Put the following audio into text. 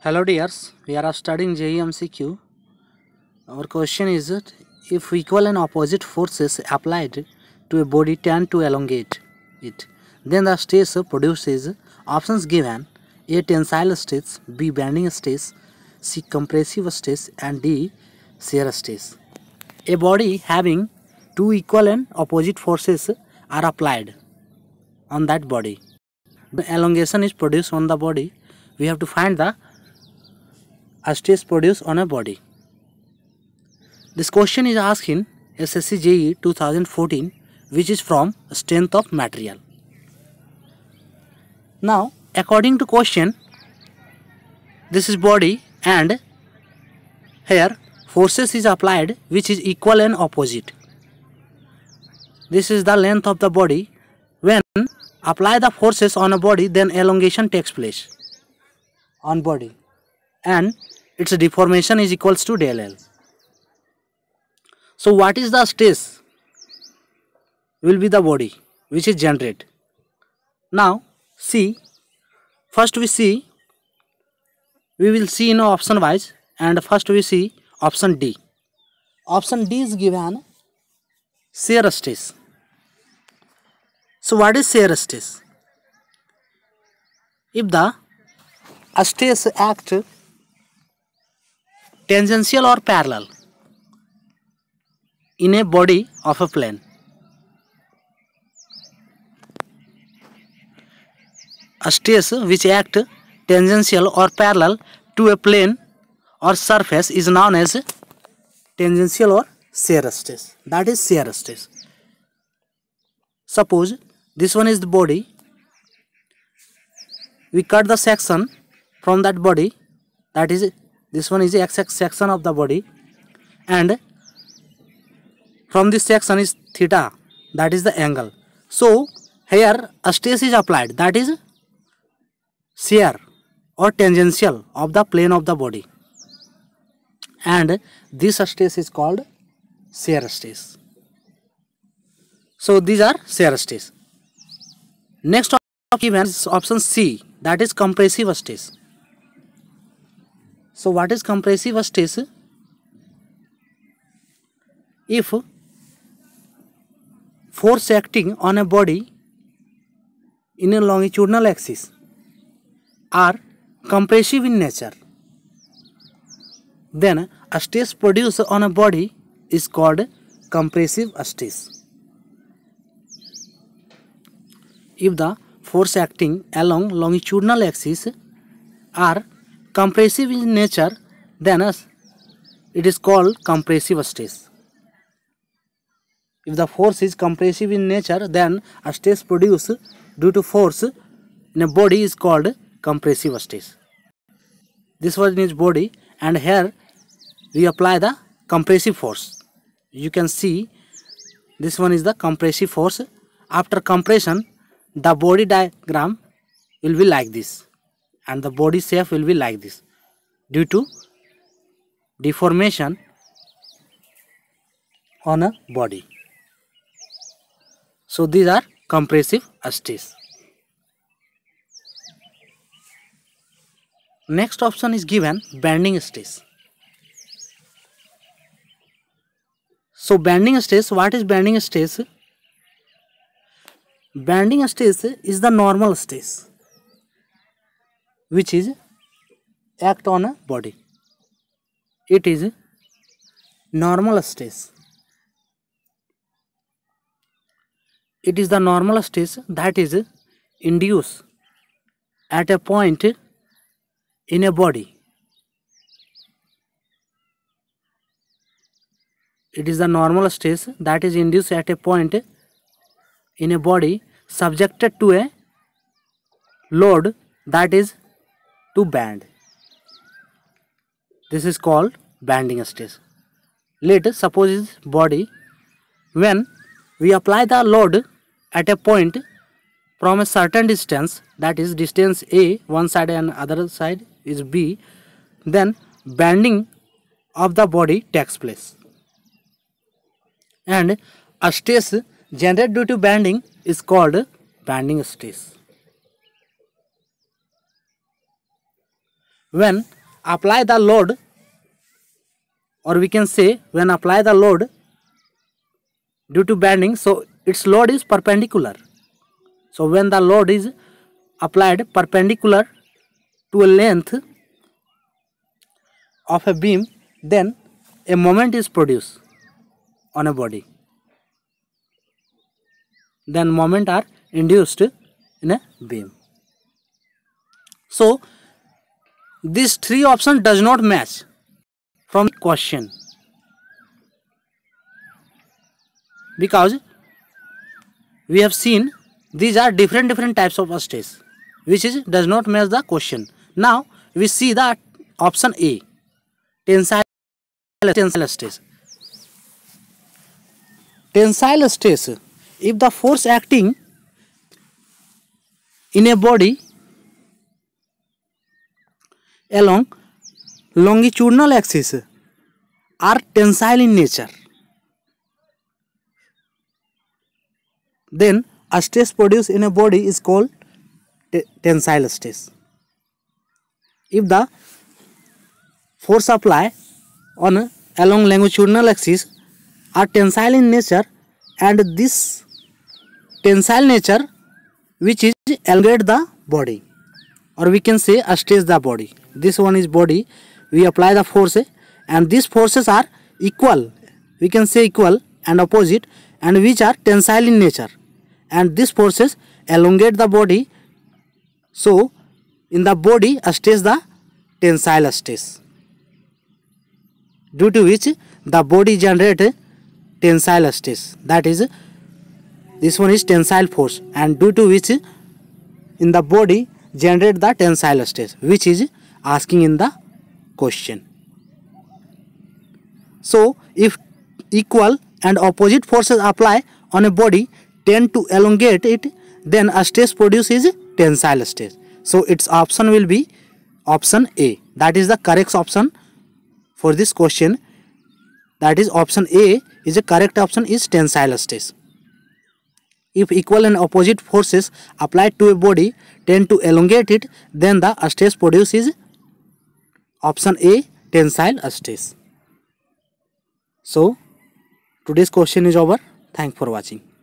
Hello dears, we are studying JEMCQ. Our question is that if equal and opposite forces applied to a body tend to elongate it, then the stress produces options given A. Tensile stress, B. Bending stress, C. Compressive stress and D. Shear stress. A body having two equal and opposite forces are applied on that body. The elongation is produced on the body. We have to find the a stress produced on a body? This question is asked in SSC JE 2014 which is from strength of material. Now according to question this is body and here forces is applied which is equal and opposite. This is the length of the body. When apply the forces on a body then elongation takes place on body and its deformation is equals to del L. So what is the stress? Will be the body which is generated. Now see, first we see, we will see in option wise and first we see option D. Option D is given shear stress. So what is shear stress? If the stress acts tangential or parallel in a body of a plane. A stress which act tangential or parallel to a plane or surface is known as tangential or shear stress. That is shear stress. Suppose this one is the body. We cut the section from that body that is this one is the x section of the body and from this section is theta that is the angle so here a stress is applied that is shear or tangential of the plane of the body and this stress is called shear stress so these are shear stress next option is option c that is compressive stress so what is compressive stress? If force acting on a body in a longitudinal axis are compressive in nature, then a stress produced on a body is called compressive stress. If the force acting along longitudinal axis are compressive in nature then it is called compressive stress. If the force is compressive in nature then a stress produced due to force in a body is called compressive stress. This was in his body and here we apply the compressive force. You can see this one is the compressive force. After compression the body diagram will be like this and the body shape will be like this due to deformation on a body. So these are compressive stress. Next option is given bending stress. So bending stress, what is bending stress? Bending stress is the normal stress which is act on a body it is normal stress it is the normal stress that is induced at a point in a body it is the normal stress that is induced at a point in a body subjected to a load that is to band. This is called banding stress. Later, suppose is body. When we apply the load at a point from a certain distance, that is distance A, one side and other side is B, then banding of the body takes place. And a stress generated due to banding is called banding stress. when apply the load or we can say when apply the load due to bending so its load is perpendicular so when the load is applied perpendicular to a length of a beam then a moment is produced on a body then moment are induced in a beam so these three option does not match from question because we have seen these are different different types of stress which is does not match the question. Now we see that option A tensile tensile stress. Tensile stress if the force acting in a body along longitudinal axis are tensile in nature then a stress produce in a body is called tensile stress if the force apply on along longitudinal axis are tensile in nature and this tensile nature which is elongate the body or we can say अस्टेज the body this one is body we apply the force and these forces are equal we can say equal and opposite and which are tensile in nature and these forces elongate the body so in the body stays the tensile stress due to which the body generate tensile stress that is this one is tensile force and due to which in the body generate the tensile stress which is asking in the question. So, if equal and opposite forces apply on a body tend to elongate it, then a stress produces tensile stress. So, its option will be option A. That is the correct option for this question. That is option A is the correct option is tensile stress. If equal and opposite forces applied to a body tend to elongate it, then the stress produces. Option A tensile stress. So today's question is over. Thanks for watching.